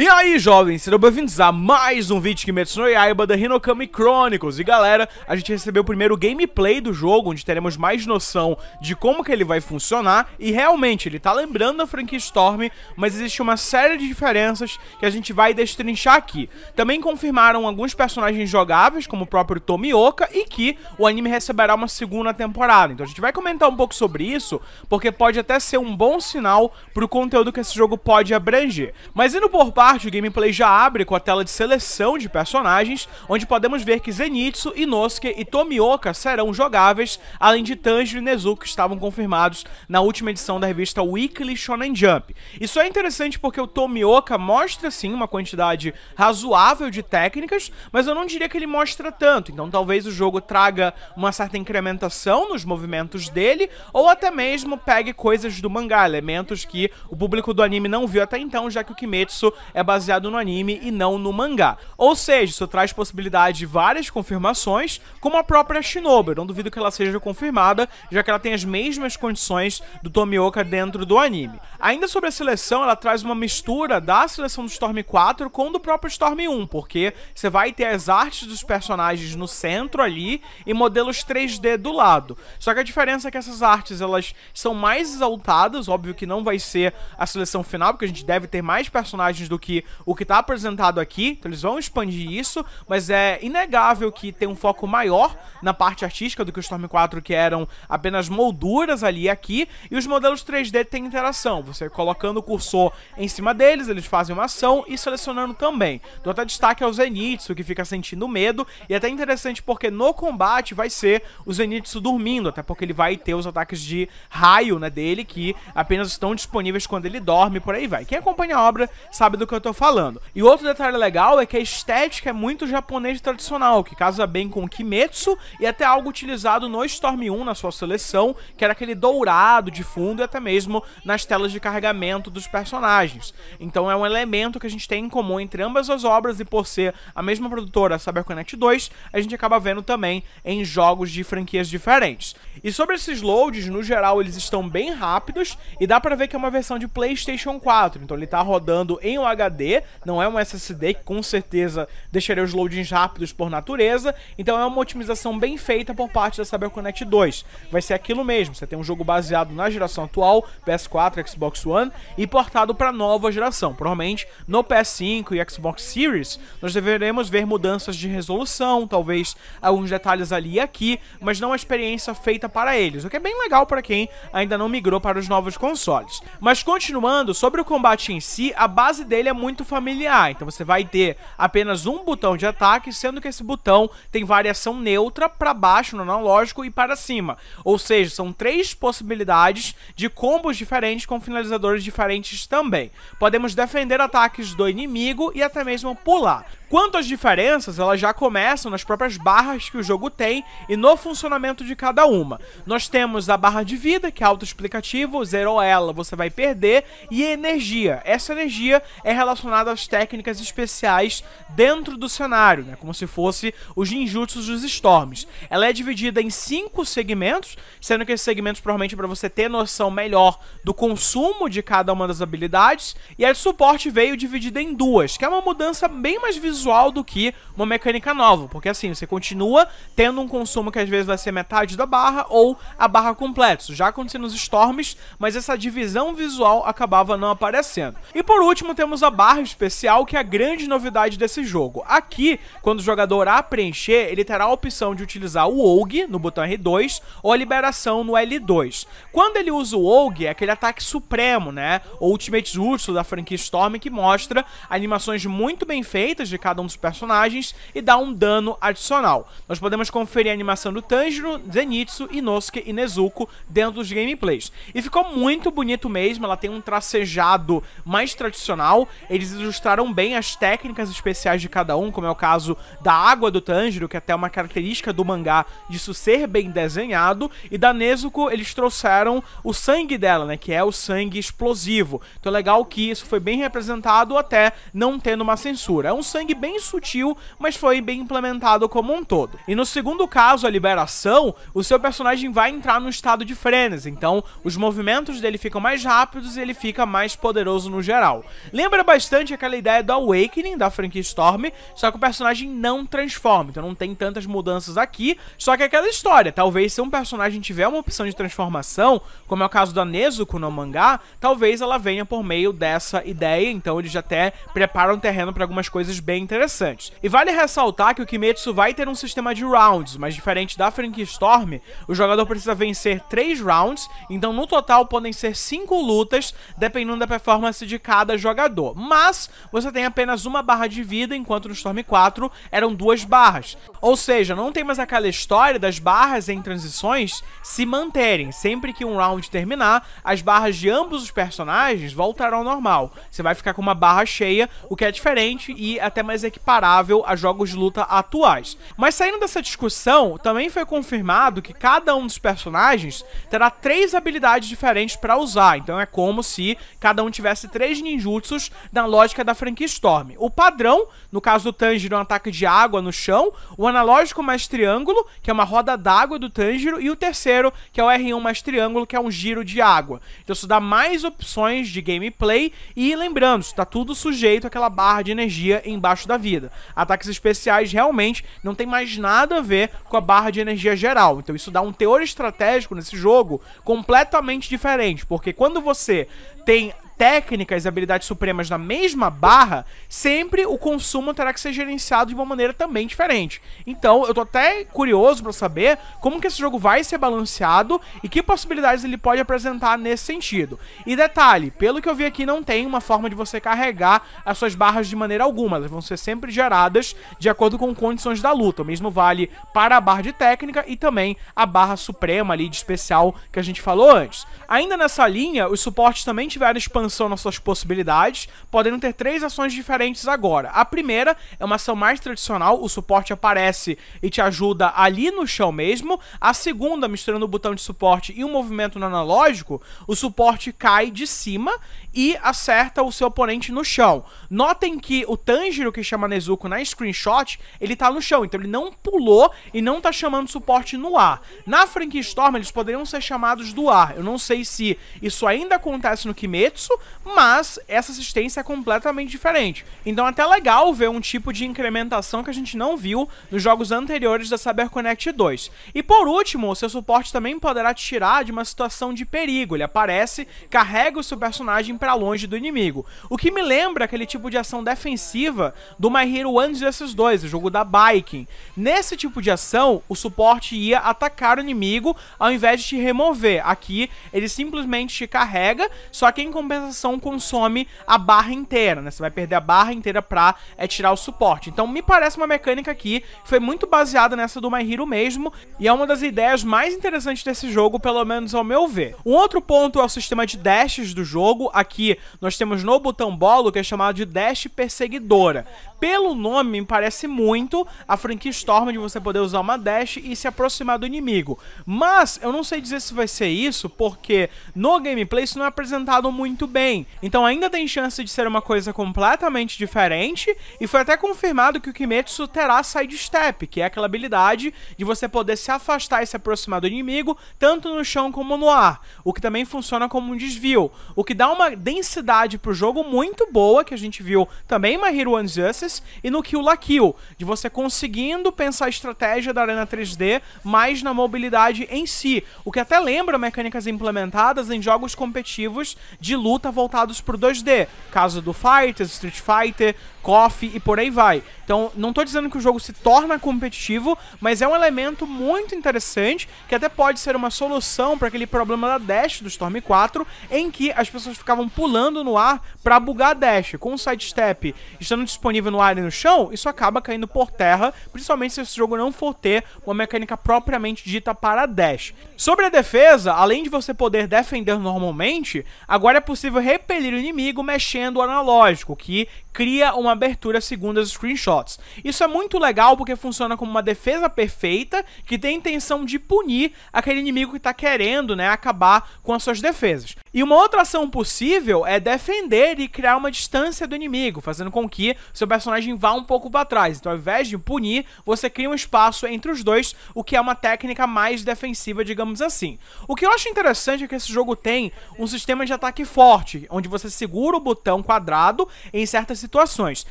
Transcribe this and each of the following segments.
E aí, jovens, sejam bem-vindos a mais um vídeo que Kimetsu no Yaiba da Hinokami Chronicles. E galera, a gente recebeu o primeiro gameplay do jogo, onde teremos mais noção de como que ele vai funcionar. E realmente, ele tá lembrando a franquia Storm, mas existe uma série de diferenças que a gente vai destrinchar aqui. Também confirmaram alguns personagens jogáveis, como o próprio Tomioka, e que o anime receberá uma segunda temporada. Então a gente vai comentar um pouco sobre isso, porque pode até ser um bom sinal pro conteúdo que esse jogo pode abranger. Mas indo por parte, parte, o gameplay já abre com a tela de seleção de personagens, onde podemos ver que Zenitsu, Inosuke e Tomioka serão jogáveis, além de Tanjiro e Nezuko que estavam confirmados na última edição da revista Weekly Shonen Jump. Isso é interessante porque o Tomioka mostra sim uma quantidade razoável de técnicas, mas eu não diria que ele mostra tanto, então talvez o jogo traga uma certa incrementação nos movimentos dele, ou até mesmo pegue coisas do mangá, elementos que o público do anime não viu até então, já que o Kimetsu é baseado no anime e não no mangá. Ou seja, isso traz possibilidade de várias confirmações, como a própria Shinobu. não duvido que ela seja confirmada, já que ela tem as mesmas condições do Tomioka dentro do anime. Ainda sobre a seleção, ela traz uma mistura da seleção do Storm 4 com do próprio Storm 1, porque você vai ter as artes dos personagens no centro ali e modelos 3D do lado. Só que a diferença é que essas artes elas são mais exaltadas, óbvio que não vai ser a seleção final, porque a gente deve ter mais personagens do que o que está apresentado aqui. Então eles vão expandir isso, mas é inegável que tem um foco maior na parte artística do que o Storm 4, que eram apenas molduras ali e aqui. E os modelos 3D têm interação. Você colocando o cursor em cima deles, eles fazem uma ação e selecionando também. Dou até destaque ao Zenitsu, que fica sentindo medo. E até interessante porque no combate vai ser o Zenitsu dormindo, até porque ele vai ter os ataques de raio né, dele, que apenas estão disponíveis quando ele dorme, por aí vai. Quem acompanha a obra sabe do que eu tô falando. E outro detalhe legal é que a estética é muito japonês tradicional, que casa bem com o Kimetsu e até algo utilizado no Storm 1 na sua seleção, que era aquele dourado de fundo e até mesmo nas telas de carregamento dos personagens. Então é um elemento que a gente tem em comum entre ambas as obras e por ser a mesma produtora, a CyberConnect 2, a gente acaba vendo também em jogos de franquias diferentes. E sobre esses loads, no geral eles estão bem rápidos e dá para ver que é uma versão de PlayStation 4, então ele tá rodando em um HD, não é um SSD que com certeza deixaria os loadings rápidos por natureza, então é uma otimização bem feita por parte da CyberConnect 2. Vai ser aquilo mesmo, você tem um jogo baseado na geração atual, PS4, Xbox One, e portado para nova geração. Provavelmente no PS5 e Xbox Series, nós deveremos ver mudanças de resolução, talvez alguns detalhes ali e aqui, mas não a experiência feita para eles, o que é bem legal para quem ainda não migrou para os novos consoles. Mas continuando, sobre o combate em si, a base dele ele é muito familiar. Então você vai ter apenas um botão de ataque, sendo que esse botão tem variação neutra para baixo no analógico e para cima. Ou seja, são três possibilidades de combos diferentes com finalizadores diferentes também. Podemos defender ataques do inimigo e até mesmo pular. Quanto às diferenças, elas já começam nas próprias barras que o jogo tem e no funcionamento de cada uma. Nós temos a barra de vida, que é autoexplicativo, zerou ela, você vai perder, e energia. Essa energia é relacionado às técnicas especiais dentro do cenário, né? como se fosse os ninjutsus dos Storms. Ela é dividida em cinco segmentos, sendo que esses segmentos provavelmente é para você ter noção melhor do consumo de cada uma das habilidades, e a de suporte veio dividida em duas, que é uma mudança bem mais visual do que uma mecânica nova, porque assim, você continua tendo um consumo que às vezes vai ser metade da barra ou a barra completa. Isso já aconteceu nos Storms, mas essa divisão visual acabava não aparecendo. E por último temos a essa barra especial que é a grande novidade desse jogo. Aqui, quando o jogador a preencher, ele terá a opção de utilizar o OG no botão R2 ou a liberação no L2. Quando ele usa o OG, é aquele ataque supremo, né? O Ultimate Urso da franquia Storm que mostra animações muito bem feitas de cada um dos personagens e dá um dano adicional. Nós podemos conferir a animação do Tanjiro, Zenitsu, Inosuke e Nezuko dentro dos gameplays. E ficou muito bonito mesmo, ela tem um tracejado mais tradicional eles ilustraram bem as técnicas especiais de cada um, como é o caso da água do Tanjiro, que é até é uma característica do mangá disso ser bem desenhado, e da Nezuko eles trouxeram o sangue dela, né, que é o sangue explosivo. Então é legal que isso foi bem representado até não tendo uma censura. É um sangue bem sutil, mas foi bem implementado como um todo. E no segundo caso, a liberação, o seu personagem vai entrar no estado de frenesi, então os movimentos dele ficam mais rápidos e ele fica mais poderoso no geral. Lembra bastante aquela ideia do Awakening, da franquia Storm, só que o personagem não transforma, então não tem tantas mudanças aqui, só que é aquela história, talvez se um personagem tiver uma opção de transformação, como é o caso da Nezuko no mangá, talvez ela venha por meio dessa ideia, então eles já até preparam o terreno para algumas coisas bem interessantes. E vale ressaltar que o Kimetsu vai ter um sistema de rounds, mas diferente da franquia Storm, o jogador precisa vencer 3 rounds, então no total podem ser 5 lutas, dependendo da performance de cada jogador. Mas você tem apenas uma barra de vida, enquanto no Storm 4 eram duas barras. Ou seja, não tem mais aquela história das barras em transições se manterem. Sempre que um round terminar, as barras de ambos os personagens voltarão ao normal. Você vai ficar com uma barra cheia, o que é diferente e até mais equiparável a jogos de luta atuais. Mas saindo dessa discussão, também foi confirmado que cada um dos personagens terá três habilidades diferentes para usar. Então é como se cada um tivesse três ninjutsus na lógica da franquia Storm. O padrão, no caso do Tanjiro, é um ataque de água no chão, o analógico mais triângulo, que é uma roda d'água do Tanjiro, e o terceiro, que é o R1 mais triângulo, que é um giro de água. Então isso dá mais opções de gameplay, e lembrando, está tudo sujeito àquela barra de energia embaixo da vida. Ataques especiais realmente não tem mais nada a ver com a barra de energia geral, então isso dá um teor estratégico nesse jogo completamente diferente, porque quando você tem técnicas e habilidades supremas na mesma barra, sempre o consumo terá que ser gerenciado de uma maneira também diferente. Então, eu tô até curioso para saber como que esse jogo vai ser balanceado e que possibilidades ele pode apresentar nesse sentido. E detalhe, pelo que eu vi aqui, não tem uma forma de você carregar as suas barras de maneira alguma, elas vão ser sempre geradas de acordo com condições da luta. O mesmo vale para a barra de técnica e também a barra suprema ali de especial que a gente falou antes. Ainda nessa linha, os suportes também tiveram expansão são nas suas possibilidades, podendo ter três ações diferentes agora. A primeira é uma ação mais tradicional, o suporte aparece e te ajuda ali no chão mesmo. A segunda, misturando o botão de suporte e o um movimento no analógico, o suporte cai de cima e acerta o seu oponente no chão. Notem que o Tanjiro que chama Nezuko na screenshot, ele tá no chão, então ele não pulou e não tá chamando suporte no ar. Na Frank Storm eles poderiam ser chamados do ar. Eu não sei se isso ainda acontece no Kimetsu, mas essa assistência é completamente diferente. Então é até legal ver um tipo de incrementação que a gente não viu nos jogos anteriores da CyberConnect 2. E por último, o seu suporte também poderá te tirar de uma situação de perigo. Ele aparece, carrega o seu personagem para para longe do inimigo. O que me lembra aquele tipo de ação defensiva do My Hero 1 vs 2, o jogo da Biking. Nesse tipo de ação, o suporte ia atacar o inimigo ao invés de te remover. Aqui, ele simplesmente te carrega, só que em compensação consome a barra inteira, né? Você vai perder a barra inteira pra é, tirar o suporte. Então me parece uma mecânica aqui, que foi muito baseada nessa do My Hero mesmo, e é uma das ideias mais interessantes desse jogo, pelo menos ao meu ver. Um outro ponto é o sistema de dashes do jogo, aqui aqui, nós temos no botão bolo que é chamado de Dash Perseguidora. Pelo nome, me parece muito a franquia Storm de você poder usar uma Dash e se aproximar do inimigo. Mas eu não sei dizer se vai ser isso, porque no gameplay isso não é apresentado muito bem. Então ainda tem chance de ser uma coisa completamente diferente. E foi até confirmado que o Kimetsu terá sidestep, que é aquela habilidade de você poder se afastar e se aproximar do inimigo, tanto no chão como no ar. O que também funciona como um desvio. O que dá uma densidade pro jogo muito boa, que a gente viu também em My Hero One Justice, e no Kill La Kill, de você conseguindo pensar a estratégia da arena 3D mais na mobilidade em si, o que até lembra mecânicas implementadas em jogos competitivos de luta voltados pro 2D, caso do Fighters, Street Fighter, coffee e por aí vai. Então, não estou dizendo que o jogo se torna competitivo, mas é um elemento muito interessante que até pode ser uma solução para aquele problema da dash do Storm 4, em que as pessoas ficavam pulando no ar para bugar a dash. Com o sidestep estando disponível no ar e no chão, isso acaba caindo por terra, principalmente se esse jogo não for ter uma mecânica propriamente dita para dash. Sobre a defesa, além de você poder defender normalmente, agora é possível repelir o inimigo mexendo o analógico, que cria uma abertura segundo os screenshots. Isso é muito legal porque funciona como uma defesa perfeita que tem a intenção de punir aquele inimigo que está querendo né, acabar com as suas defesas. E uma outra ação possível é defender e criar uma distância do inimigo, fazendo com que seu personagem vá um pouco para trás. Então, ao invés de punir, você cria um espaço entre os dois, o que é uma técnica mais defensiva, digamos assim. O que eu acho interessante é que esse jogo tem um sistema de ataque forte, onde você segura o botão quadrado em certas situações.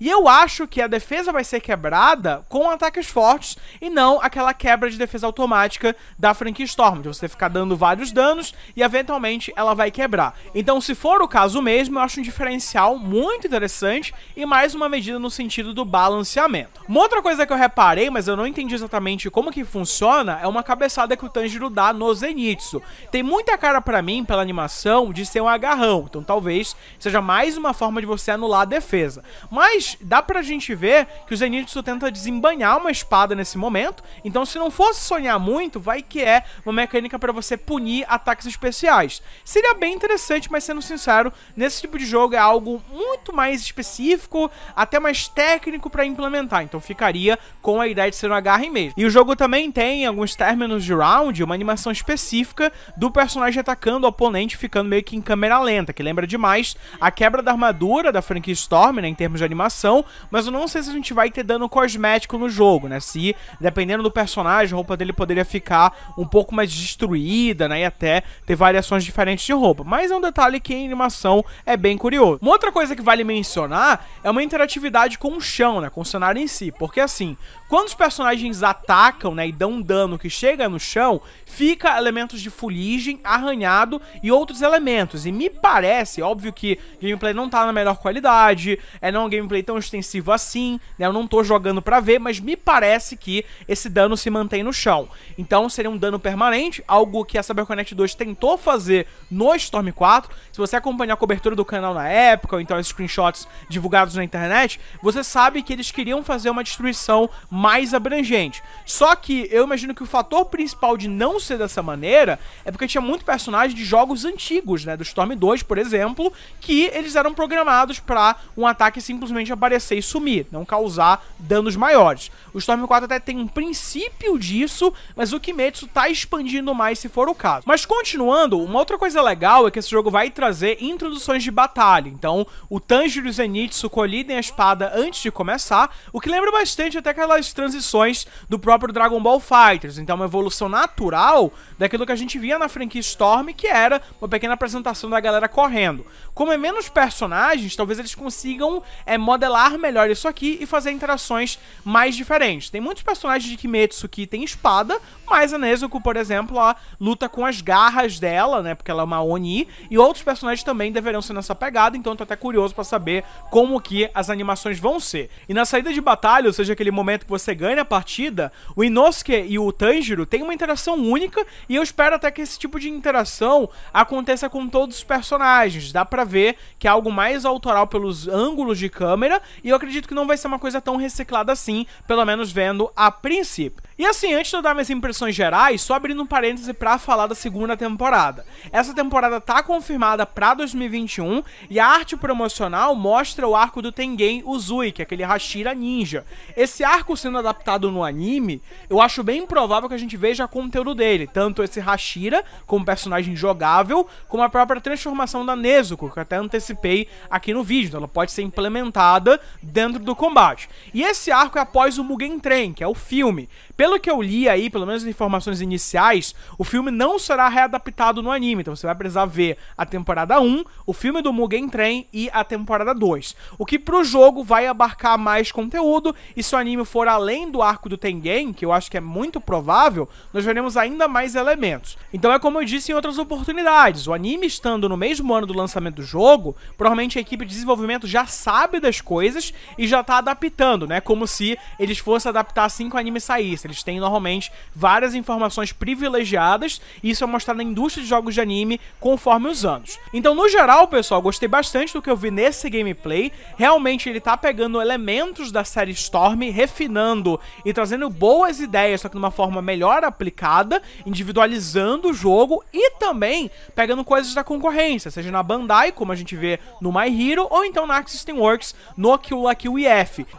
E eu acho que a defesa vai ser quebrada com ataques fortes e não aquela quebra de defesa automática da franquia Storm, de você ficar dando vários danos e eventualmente ela vai quebrar. Então, se for o caso mesmo, eu acho um diferencial muito interessante e mais uma medida no sentido do balanceamento. Uma outra coisa que eu reparei, mas eu não entendi exatamente como que funciona, é uma cabeçada que o Tanjiro dá no Zenitsu. Tem muita cara para mim, pela animação, de ser um agarrão, então talvez seja mais uma forma de você anular a defesa. Mas mas dá pra gente ver que o Zenitsu tenta tá desembanhar uma espada nesse momento. Então, se não fosse sonhar muito, vai que é uma mecânica para você punir ataques especiais. Seria bem interessante, mas sendo sincero, nesse tipo de jogo é algo muito mais específico, até mais técnico para implementar. Então, ficaria com a ideia de ser um agarre mesmo. E o jogo também tem alguns términos de round, uma animação específica do personagem atacando o oponente, ficando meio que em câmera lenta, que lembra demais a quebra da armadura da franquia Storm, né, em termos de animação, mas eu não sei se a gente vai ter dano cosmético no jogo, né? Se, dependendo do personagem, a roupa dele poderia ficar um pouco mais destruída, né? E até ter variações diferentes de roupa. Mas é um detalhe que em animação é bem curioso. Uma outra coisa que vale mencionar é uma interatividade com o chão, né? Com o cenário em si. Porque assim, quando os personagens atacam, né, e dão um dano que chega no chão, fica elementos de fuligem, arranhado e outros elementos. E me parece, óbvio que gameplay não tá na melhor qualidade, é não um gameplay tão extensivo assim, né, eu não tô jogando para ver, mas me parece que esse dano se mantém no chão. Então seria um dano permanente, algo que a CyberConnect 2 tentou fazer no Storm 4. Se você acompanhar a cobertura do canal na época, ou então os screenshots divulgados na internet, você sabe que eles queriam fazer uma destruição mais abrangente. Só que eu imagino que o fator principal de não ser dessa maneira é porque tinha muito personagem de jogos antigos, né? Do Storm 2, por exemplo, que eles eram programados para um ataque simplesmente aparecer e sumir, não causar danos maiores. O Storm 4 até tem um princípio disso, mas o Kimetsu tá expandindo mais se for o caso. Mas continuando, uma outra coisa legal é que esse jogo vai trazer introduções de batalha. Então, o Tanjiro e o Zenitsu colidem a espada antes de começar, o que lembra bastante até aquelas transições do próprio Dragon Ball Fighters. Então, é uma evolução natural daquilo que a gente via na franquia Storm, que era uma pequena apresentação da galera correndo. Como é menos personagens, talvez eles consigam é, modelar melhor isso aqui e fazer interações mais diferentes. Tem muitos personagens de Kimetsu que tem espada, mas a Nezuko, por exemplo, luta com as garras dela, né? Porque ela é uma Oni, e outros personagens também deverão ser nessa pegada, então tô até curioso para saber como que as animações vão ser. E na saída de batalha, ou seja, aquele momento que você você ganha a partida, o Inosuke e o Tanjiro têm uma interação única e eu espero até que esse tipo de interação aconteça com todos os personagens. Dá pra ver que é algo mais autoral pelos ângulos de câmera e eu acredito que não vai ser uma coisa tão reciclada assim, pelo menos vendo a princípio. E assim, antes de eu dar minhas impressões gerais, só abrindo um parêntese pra falar da segunda temporada. Essa temporada tá confirmada pra 2021 e a arte promocional mostra o arco do Tengen Uzui, que é aquele Hashira Ninja. Esse arco sendo adaptado no anime, eu acho bem provável que a gente veja conteúdo dele, tanto esse Hashira como personagem jogável, como a própria transformação da Nezuko, que eu até antecipei aqui no vídeo, então, ela pode ser implementada dentro do combate. E esse arco é após o Mugen Train, que é o filme. Pelo pelo que eu li aí, pelo menos as informações iniciais, o filme não será readaptado no anime. Então você vai precisar ver a temporada 1, o filme do Mugen Train e a temporada 2. O que pro jogo vai abarcar mais conteúdo, e se o anime for além do arco do Tengen, que eu acho que é muito provável, nós veremos ainda mais elementos. Então é como eu disse em outras oportunidades, o anime estando no mesmo ano do lançamento do jogo, provavelmente a equipe de desenvolvimento já sabe das coisas e já tá adaptando, né? Como se eles fossem adaptar assim que o anime saísse. Eles eles têm normalmente várias informações privilegiadas, e isso é mostrado na indústria de jogos de anime conforme os anos. Então, no geral, pessoal, gostei bastante do que eu vi nesse gameplay. Realmente ele tá pegando elementos da série Storm, refinando e trazendo boas ideias, só que de uma forma melhor aplicada, individualizando o jogo e também pegando coisas da concorrência, seja na Bandai, como a gente vê no My Hero, ou então na Arc Works, no Kill la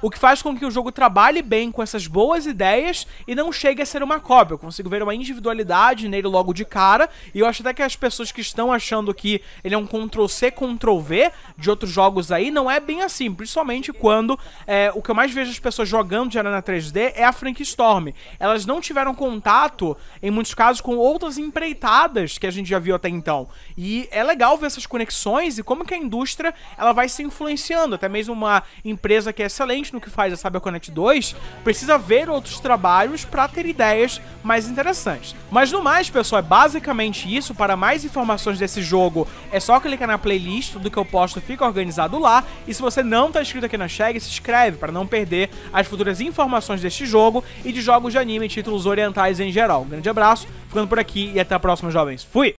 o que faz com que o jogo trabalhe bem com essas boas ideias e não chega a ser uma cópia. Eu consigo ver uma individualidade nele logo de cara, e eu acho até que as pessoas que estão achando que ele é um Ctrl-C, Ctrl-V de outros jogos aí, não é bem assim, principalmente quando é, o que eu mais vejo as pessoas jogando de Arena 3D é a Frank Storm. Elas não tiveram contato, em muitos casos, com outras empreitadas que a gente já viu até então. E é legal ver essas conexões e como que a indústria ela vai se influenciando. Até mesmo uma empresa que é excelente no que faz, a Cyberconnect 2, precisa ver outros trabalhos para ter ideias mais interessantes. Mas no mais, pessoal, é basicamente isso. Para mais informações desse jogo, é só clicar na playlist, tudo que eu posto fica organizado lá. E se você não está inscrito aqui na Shag, se inscreve para não perder as futuras informações deste jogo e de jogos de anime e títulos orientais em geral. Um grande abraço, ficando por aqui e até a próxima, jovens. Fui!